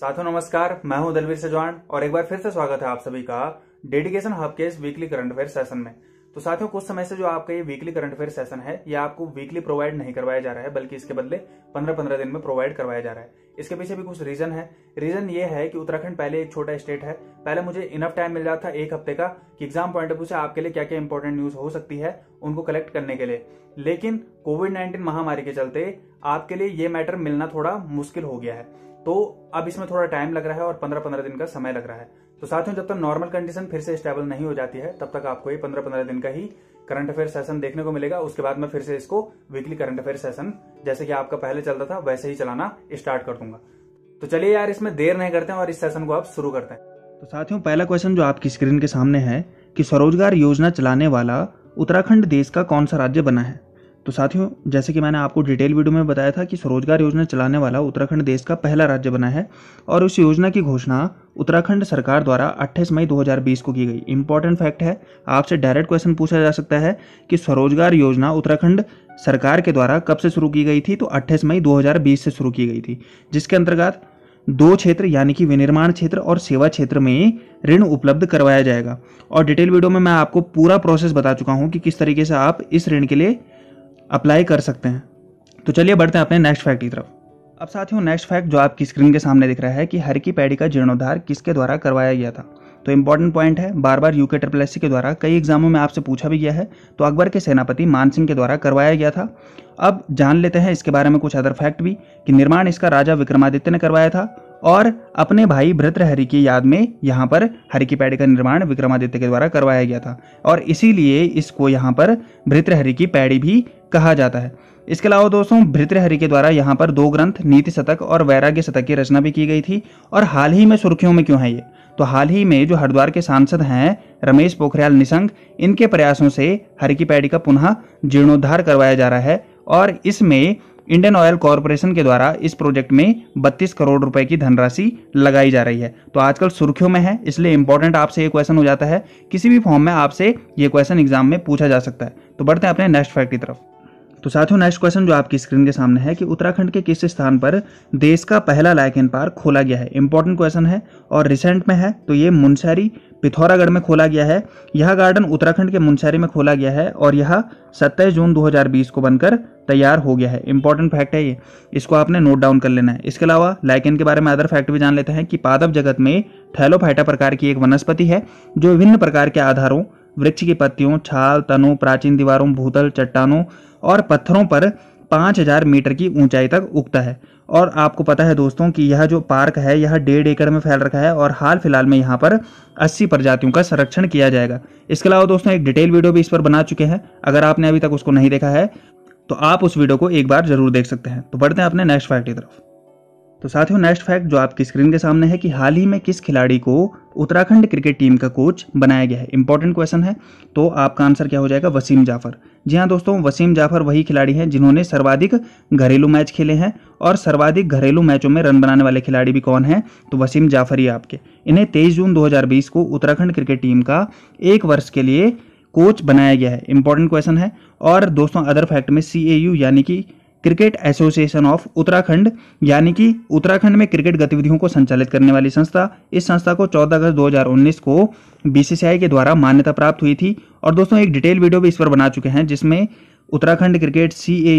साथियों नमस्कार मैं हूं दलवीर सजवान और एक बार फिर से स्वागत है आप सभी का डेडिकेशन हब के इस वीकली करंट अफेयर सेशन में तो साथियों कुछ समय से जो आपका ये वीकली करंट अफेयर सेशन है ये आपको वीकली प्रोवाइड नहीं करवाया जा रहा है बल्कि इसके बदले पंद्रह पंद्रह दिन में प्रोवाइड करवाया जा रहा है इसके पीछे भी कुछ रीजन है रीजन ये है कि उत्तराखंड पहले एक छोटा स्टेट है पहले मुझे इनफ टाइम मिल रहा था एक हफ्ते का कि एग्जाम पॉइंट ऑफ व्यू से आपके लिए क्या क्या इंपॉर्टेंट न्यूज हो सकती है उनको कलेक्ट करने के लिए लेकिन कोविड नाइन्टीन महामारी के चलते आपके लिए ये मैटर मिलना थोड़ा मुश्किल हो गया है तो अब इसमें थोड़ा टाइम लग रहा है और पंद्रह पंद्रह दिन का समय लग रहा है तो साथियों जब तक नॉर्मल कंडीशन फिर से स्टेबल नहीं हो जाती है तब तक आपको ये पंद्रह पंद्रह दिन का ही करंट अफेयर सेशन देखने को मिलेगा उसके बाद मैं फिर से इसको वीकली करंट अफेयर सेशन जैसे कि आपका पहले चलता था वैसे ही चलाना स्टार्ट कर दूंगा तो चलिए यार इसमें देर नहीं करते हैं और इस सेशन को आप शुरू करते हैं तो साथियों पहला क्वेश्चन जो आपकी स्क्रीन के सामने है कि स्वरोजगार योजना चलाने वाला उत्तराखंड देश का कौन सा राज्य बना है तो साथियों जैसे कि मैंने आपको डिटेल वीडियो में बताया था कि स्वरोजगार योजना चलाने वाला उत्तराखंड देश का पहला राज्य बना है और उस योजना की घोषणा उत्तराखंड सरकार द्वारा 28 मई 2020 को की गई इंपॉर्टेंट फैक्ट है आपसे डायरेक्ट क्वेश्चन पूछा जा सकता है कि स्वरोजगार योजना उत्तराखंड सरकार के द्वारा कब से शुरू की गई थी तो अट्ठाईस मई दो से शुरू की गई थी जिसके अंतर्गत दो क्षेत्र यानी कि विनिर्माण क्षेत्र और सेवा क्षेत्र में ऋण उपलब्ध करवाया जाएगा और डिटेल वीडियो में मैं आपको पूरा प्रोसेस बता चुका हूँ कि किस तरीके से आप इस ऋण के लिए अप्लाई कर सकते हैं तो चलिए बढ़ते हैं अपने नेक्स्ट फैक्ट की तरफ अब साथियों नेक्स्ट फैक्ट जो आपकी स्क्रीन के सामने दिख रहा है कि हर की पैडी का जीर्णोद्धार किसके द्वारा करवाया गया था तो इंपॉर्टेंट पॉइंट है बार बार यूके ट्रिपल एस के द्वारा कई एग्जामों में आपसे पूछा भी गया है तो अकबर के सेनापति मान सिंह के द्वारा करवाया गया था अब जान लेते हैं इसके बारे में कुछ अदर फैक्ट भी कि निर्माण इसका राजा विक्रमादित्य ने करवाया था और अपने भाई भ्रतृहरि की याद में यहाँ पर हरि की पैड़ी का निर्माण विक्रमादित्य के द्वारा करवाया गया था और इसीलिए इसको यहाँ पर भृतहरि की पैड़ी भी कहा जाता है इसके अलावा दोस्तों भृतृहरि के द्वारा यहाँ पर दो ग्रंथ नीति शतक और वैराग्य शतक की रचना भी की गई थी और हाल ही में सुर्खियों में क्यों है ये तो हाल ही में जो हरिद्वार के सांसद हैं रमेश पोखरियाल निशंक इनके प्रयासों से हरि की पैड़ी का पुनः जीर्णोद्धार करवाया जा रहा है और इसमें इंडियन ऑयल कॉरपोरेशन के द्वारा इस प्रोजेक्ट में 32 करोड़ रुपए की धनराशि लगाई जा रही है तो आजकल सुर्खियों में है इसलिए इंपॉर्टेंट आपसे ये क्वेश्चन हो जाता है किसी भी फॉर्म में आपसे ये क्वेश्चन एग्जाम में पूछा जा सकता है तो बढ़ते हैं अपने नेक्स्ट फैक्ट की तरफ तो साथियों नेक्स्ट क्वेश्चन जो आपकी स्क्रीन के सामने है कि उत्तराखंड के किस स्थान पर देश का पहला लाइकन पार्क खोला गया है इंपॉर्टेंट क्वेश्चन है और रिसेंट में है तो ये मुनसैरी पिथौरागढ़ में खोला गया है यह गार्डन उत्तराखंड के मुनसैरी में खोला गया है और यह 27 जून 2020 को बनकर तैयार हो गया है इंपॉर्टेंट फैक्ट है ये इसको आपने नोट डाउन कर लेना है इसके अलावा लाइकेन के बारे में अदर फैक्ट भी जान लेते हैं कि पादप जगत में थैलोफाइटा प्रकार की एक वनस्पति है जो विभिन्न प्रकार के आधारों वृक्ष की पत्तियों छाल तनों प्राचीन दीवारों भूतल चट्टानों और पत्थरों पर 5000 मीटर की ऊंचाई तक उगता है और आपको पता है दोस्तों कि यह जो पार्क है यह डेढ़ एकड़ में फैल रखा है और हाल फिलहाल में यहाँ पर 80 प्रजातियों का संरक्षण किया जाएगा इसके अलावा दोस्तों एक डिटेल वीडियो भी इस पर बना चुके हैं अगर आपने अभी तक उसको नहीं देखा है तो आप उस वीडियो को एक बार जरूर देख सकते हैं तो बढ़ते हैं अपने नेक्स्ट फैक्ट की तरफ तो साथियों नेक्स्ट फैक्ट जो आपकी स्क्रीन के सामने है कि हाल ही में किस खिलाड़ी को उत्तराखंड क्रिकेट टीम का कोच बनाया गया है इंपॉर्टेंट क्वेश्चन है तो आपका आंसर क्या हो जाएगा वसीम जाफर जी हाँ दोस्तों वसीम जाफर वही खिलाड़ी हैं जिन्होंने सर्वाधिक घरेलू मैच खेले हैं और सर्वाधिक घरेलू मैचों में रन बनाने वाले खिलाड़ी भी कौन हैं तो वसीम जाफर ही आपके इन्हें तेईस जून दो को उत्तराखंड क्रिकेट टीम का एक वर्ष के लिए कोच बनाया गया है इंपॉर्टेंट क्वेश्चन है और दोस्तों अदर फैक्ट में सी यानी कि क्रिकेट एसोसिएशन ऑफ उत्तराखंड यानी कि उत्तराखंड में क्रिकेट गतिविधियों को संचालित करने वाली संस्था इस संस्था को 14 अगस्त 2019 को बीसीसीआई के द्वारा मान्यता प्राप्त हुई थी और दोस्तों एक डिटेल वीडियो भी इस पर बना चुके हैं जिसमें उत्तराखंड क्रिकेट सी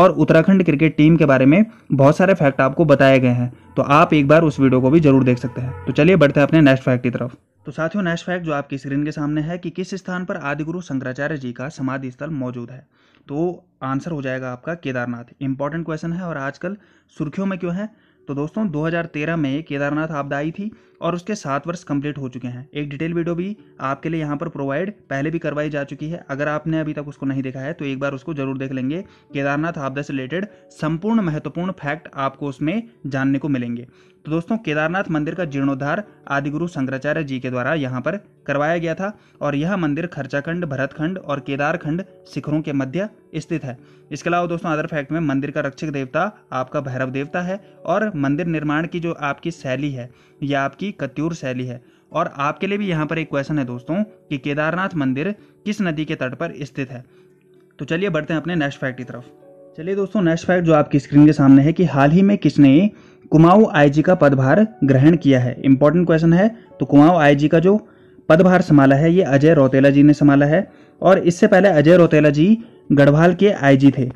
और उत्तराखंड क्रिकेट टीम के बारे में बहुत सारे फैक्ट आपको बताए गए हैं तो आप एक बार उस वीडियो को भी जरूर देख सकते हैं तो चलिए बढ़ते हैं अपने नेक्स्ट फैक्ट की तरफ तो साथियों नेक्स्ट फैक्ट जो आपकी स्क्रीन के सामने है कि किस स्थान पर आदिगुरु शंकराचार्य जी का समाधि स्थल मौजूद है तो आंसर हो जाएगा आपका केदारनाथ इंपॉर्टेंट क्वेश्चन है और आजकल सुर्खियों में क्यों है तो दोस्तों 2013 में केदारनाथ आपदा आई थी और उसके सात वर्ष कंप्लीट हो चुके हैं एक डिटेल वीडियो भी आपके लिए यहाँ पर प्रोवाइड पहले भी करवाई जा चुकी है अगर आपने अभी तक उसको नहीं देखा है तो एक बार उसको जरूर देख लेंगे केदारनाथ आपदा से रिलेटेड संपूर्ण महत्वपूर्ण फैक्ट आपको उसमें जानने को मिलेंगे तो दोस्तों केदारनाथ मंदिर का जीर्णोद्धार आदिगुरु शंकराचार्य जी के द्वारा यहाँ पर करवाया गया था और यह मंदिर खर्चाखंड भरतखंड और केदारखंड शिखरों के मध्य स्थित है इसके अलावा दोस्तों अदर फैक्ट में मंदिर का रक्षक देवता आपका भैरव देवता है और मंदिर निर्माण की जो आपकी शैली है यह आपकी कत्यूर शैली है और आपके लिए भी यहाँ पर एक क्वेश्चन है दोस्तों कि केदारनाथ मंदिर किस नदी के तट पर स्थित है तो चलिए बढ़ते हैं अपने नेक्स्ट फैक्ट की तरफ चलिए दोस्तों नेक्स्ट फैक्ट जो आपकी स्क्रीन के सामने है कि हाल ही में किसने कुमाऊं आईजी का पदभार ग्रहण किया है इंपॉर्टेंट क्वेश्चन है तो कुमाऊं आईजी का जो पदभार संभाला है ये अजय रौतेला जी ने संभाला है और इससे पहले अजय रौतेला जी गढ़वाल के आईजी थे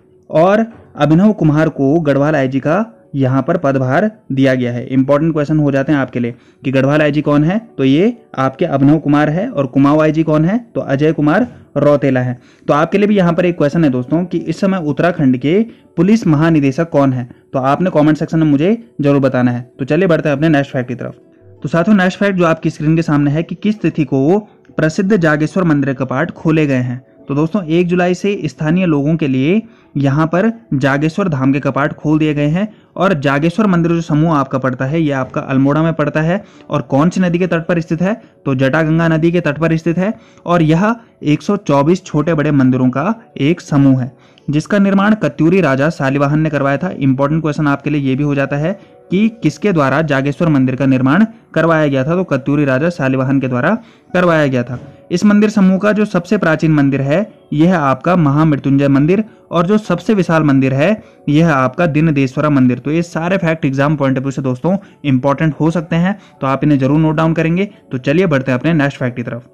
और अभिनव कुमार को गढ़वाल आईजी का यहाँ पर पदभार दिया गया है इंपॉर्टेंट क्वेश्चन हो जाते हैं आपके लिए कि गढ़वाल आईजी कौन है तो ये आपके अभिनव कुमार है और कुमाऊ आईजी कौन है तो अजय कुमार रौतेला है तो आपके लिए भी यहाँ पर एक क्वेश्चन है दोस्तों कि इस समय उत्तराखंड के पुलिस महानिदेशक कौन है तो आपने कॉमेंट सेक्शन में मुझे जरूर बताना है तो चलिए बढ़ते हैं अपने नेक्स्ट फैक्ट की तरफ तो साथियों नेक्स्ट फैक्ट जो आपकी स्क्रीन के सामने है कि किस तिथि को प्रसिद्ध जागेश्वर मंदिर कपाट खोले गए हैं तो दोस्तों एक जुलाई से स्थानीय लोगों के लिए यहाँ पर जागेश्वर धाम के कपाट खोल दिए गए हैं और जागेश्वर मंदिर जो समूह आपका पड़ता है ये आपका अल्मोड़ा में पड़ता है और कौन सी नदी के तट पर स्थित है तो जटागंगा नदी के तट पर स्थित है और यह 124 छोटे बड़े मंदिरों का एक समूह है जिसका निर्माण कत्यूरी राजा सालिवाहन ने करवाया था इंपॉर्टेंट क्वेश्चन आपके लिए ये भी हो जाता है कि किसके द्वारा जागेश्वर मंदिर का निर्माण करवाया गया था तो कत्यूरी राजा शालिवाहन के द्वारा करवाया गया था इस मंदिर समूह का जो सबसे प्राचीन मंदिर है यह आपका महामृत्युंजय मंदिर और जो सबसे विशाल मंदिर है यह आपका दिनदेश्वरा मंदिर तो ये सारे fact exam point of view से दोस्तों इंपॉर्टेंट हो सकते हैं तो आप इन्हें जरूर नोट डाउन करेंगे तो चलिए बढ़ते हैं अपने नेक्स्ट फैक्ट की तरफ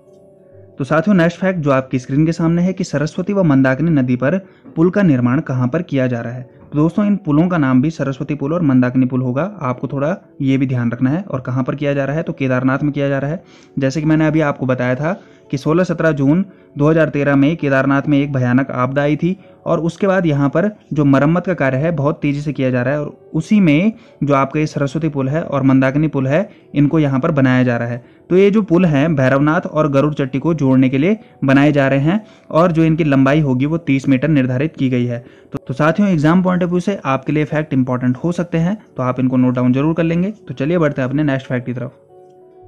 तो साथियों नेक्स्ट फैक्ट जो आपकी स्क्रीन के सामने है कि सरस्वती व मंदाकिनी नदी पर पुल का निर्माण कहाँ पर किया जा रहा है दोस्तों इन पुलों का नाम भी सरस्वती पुल और मंदाकिनी पुल होगा आपको थोड़ा ये भी ध्यान रखना है और कहाँ पर किया जा रहा है तो केदारनाथ में किया जा रहा है जैसे कि मैंने अभी आपको बताया था कि 16-17 जून 2013 में केदारनाथ में एक भयानक आपदा आई थी और उसके बाद यहाँ पर जो मरम्मत का कार्य है बहुत तेज़ी से किया जा रहा है और उसी में जो आपका ये सरस्वती पुल है और मंदाकिनी पुल है इनको यहाँ पर बनाया जा रहा है तो ये जो पुल हैं भैरवनाथ और गरुड़ चट्टी को जोड़ने के लिए बनाए जा रहे हैं और जो इनकी लंबाई होगी वो 30 मीटर निर्धारित की गई है तो, तो साथियों एग्जाम पॉइंट ऑफ व्यू से आपके लिए फैक्ट इंपॉर्टेंट हो सकते हैं तो आप इनको नोट डाउन जरूर कर लेंगे तो चलिए बढ़ते हैं अपने नेक्स्ट फैक्ट की तरफ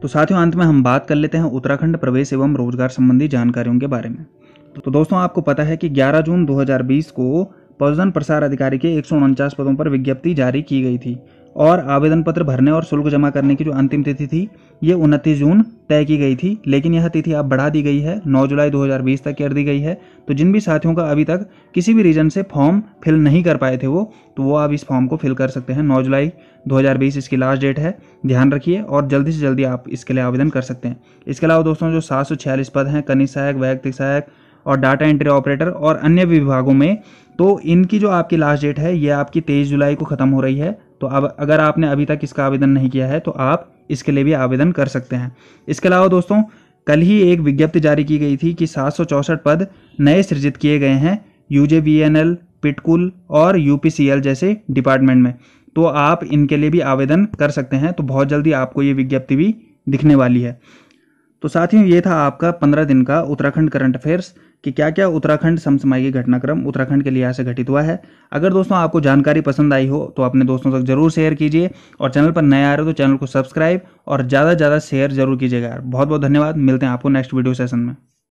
तो साथियों अंत में हम बात कर लेते हैं उत्तराखंड प्रवेश एवं रोजगार संबंधी जानकारियों के बारे में तो दोस्तों आपको पता है कि 11 जून 2020 को पर्यटन प्रसार अधिकारी के एक पदों पर विज्ञप्ति जारी की गई थी और आवेदन पत्र भरने और शुल्क जमा करने की जो अंतिम तिथि थी ये उनतीस जून तय की गई थी लेकिन यह तिथि अब बढ़ा दी गई है 9 जुलाई 2020 तक कर दी गई है तो जिन भी साथियों का अभी तक किसी भी रीजन से फॉर्म फिल नहीं कर पाए थे वो तो वो आप इस फॉर्म को फिल कर सकते हैं 9 जुलाई 2020 इसकी लास्ट डेट है ध्यान रखिए और जल्दी से जल्दी आप इसके लिए आवेदन कर सकते हैं इसके अलावा दोस्तों जो सात पद हैं कनी सहायक वैयक्तिक सहायक और डाटा एंट्री ऑपरेटर और अन्य विभागों में तो इनकी जो आपकी लास्ट डेट है ये आपकी तेईस जुलाई को ख़त्म हो रही है तो अब अगर आपने अभी तक इसका आवेदन नहीं किया है तो आप इसके लिए भी आवेदन कर सकते हैं इसके अलावा दोस्तों कल ही एक विज्ञप्ति जारी की गई थी कि सात पद नए सृजित किए गए हैं यू जे पिटकुल और यू जैसे डिपार्टमेंट में तो आप इनके लिए भी आवेदन कर सकते हैं तो बहुत जल्दी आपको ये विज्ञप्ति भी दिखने वाली है तो साथियों ये था आपका पंद्रह दिन का उत्तराखंड करंट अफेयर्स कि क्या क्या उत्तराखंड समसमायिक घटनाक्रम उत्तराखंड के लिहाज से घटित हुआ है अगर दोस्तों आपको जानकारी पसंद आई हो तो अपने दोस्तों तक जरूर शेयर कीजिए और चैनल पर नए आ रहे हो तो चैनल को सब्सक्राइब और ज़्यादा से ज़्यादा शेयर जरूर कीजिएगा बहुत बहुत धन्यवाद मिलते हैं आपको नेक्स्ट वीडियो सेशन में